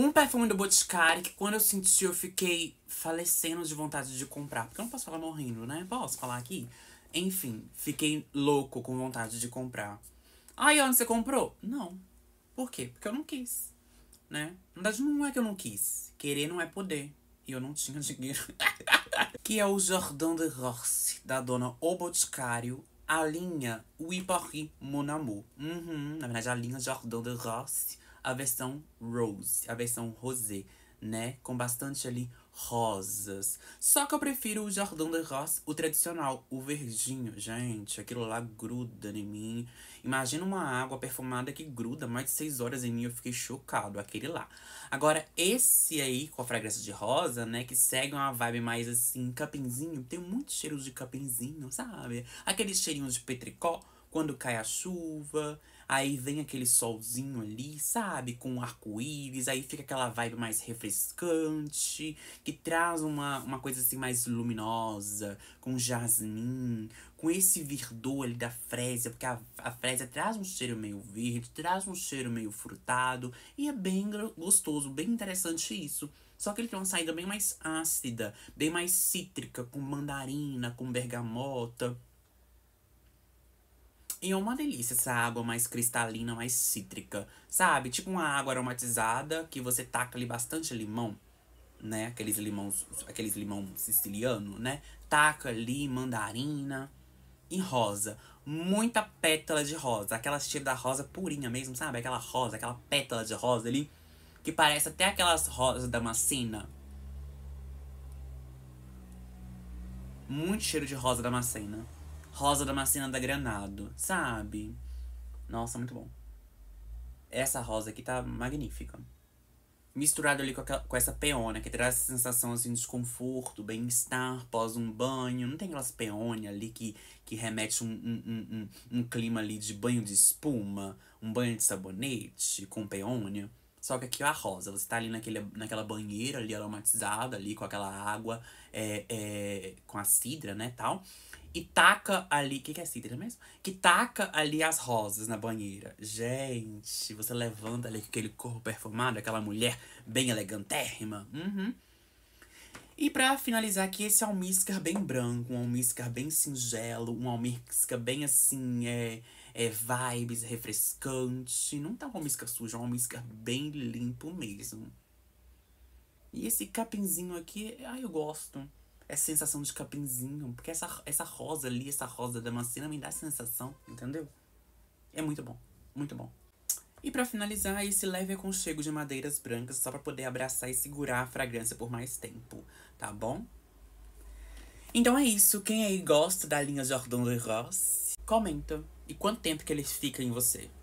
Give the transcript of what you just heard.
Um perfume do Boticário que quando eu senti eu fiquei falecendo de vontade de comprar. Porque eu não posso falar morrendo, né? Posso falar aqui? Enfim, fiquei louco com vontade de comprar. Aí, onde você comprou? Não. Por quê? Porque eu não quis, né? Na verdade, não é que eu não quis. Querer não é poder. E eu não tinha dinheiro. que é o Jordan de Rossi, da dona O Boticário, a linha Oui Paris Mon Amour. Uhum, na verdade, a linha Jordan de Rossi a versão rose, a versão rosé, né? Com bastante ali rosas. Só que eu prefiro o jardim de Rose, o tradicional, o verdinho. Gente, aquilo lá gruda em mim. Imagina uma água perfumada que gruda mais de seis horas em mim, eu fiquei chocado, aquele lá. Agora, esse aí, com a fragrância de rosa, né, que segue uma vibe mais assim, capinzinho. Tem muito cheiro de capinzinho, sabe? aqueles cheirinhos de petricó, quando cai a chuva. Aí vem aquele solzinho ali, sabe? Com arco-íris, aí fica aquela vibe mais refrescante, que traz uma, uma coisa assim mais luminosa, com jasmim, com esse verdor ali da frésia, porque a, a frésia traz um cheiro meio verde, traz um cheiro meio frutado, e é bem gostoso, bem interessante isso. Só que ele tem uma saída bem mais ácida, bem mais cítrica, com mandarina, com bergamota. E é uma delícia essa água mais cristalina, mais cítrica, sabe? Tipo uma água aromatizada que você taca ali bastante limão, né? Aqueles limões, aqueles limão siciliano, né? Taca ali mandarina e rosa. Muita pétala de rosa, aquela cheira da rosa purinha mesmo, sabe? Aquela rosa, aquela pétala de rosa ali que parece até aquelas rosas da macina. Muito cheiro de rosa da macena. Rosa Damascena da Granado, sabe? Nossa, muito bom. Essa rosa aqui tá magnífica. Misturado ali com, aquela, com essa peônia, que traz essa sensação assim, de desconforto, bem-estar, pós um banho. Não tem aquelas peônia ali que, que remete um, um, um, um, um clima ali de banho de espuma, um banho de sabonete com peônia. Só que aqui é a rosa. Você tá ali naquele, naquela banheira ali aromatizada, ali com aquela água, é, é, com a cidra, né, tal. E taca ali. O que, que é cidra mesmo? Que taca ali as rosas na banheira. Gente, você levanta ali aquele corpo perfumado, aquela mulher bem elegantérrima. Uhum. E para finalizar aqui, esse almíscar bem branco, um almíscar bem singelo, um almíscar bem assim, é, é vibes, refrescante. Não tá um almíscar sujo, é um almíscar bem limpo mesmo. E esse capinzinho aqui, ai, eu gosto. Essa sensação de capinzinho, porque essa, essa rosa ali, essa rosa da macena me dá sensação, entendeu? É muito bom, muito bom. E para finalizar, esse leve aconchego de madeiras brancas só para poder abraçar e segurar a fragrância por mais tempo, tá bom? Então é isso. Quem aí gosta da linha Jordan Le Ross, comenta. E quanto tempo que ele fica em você?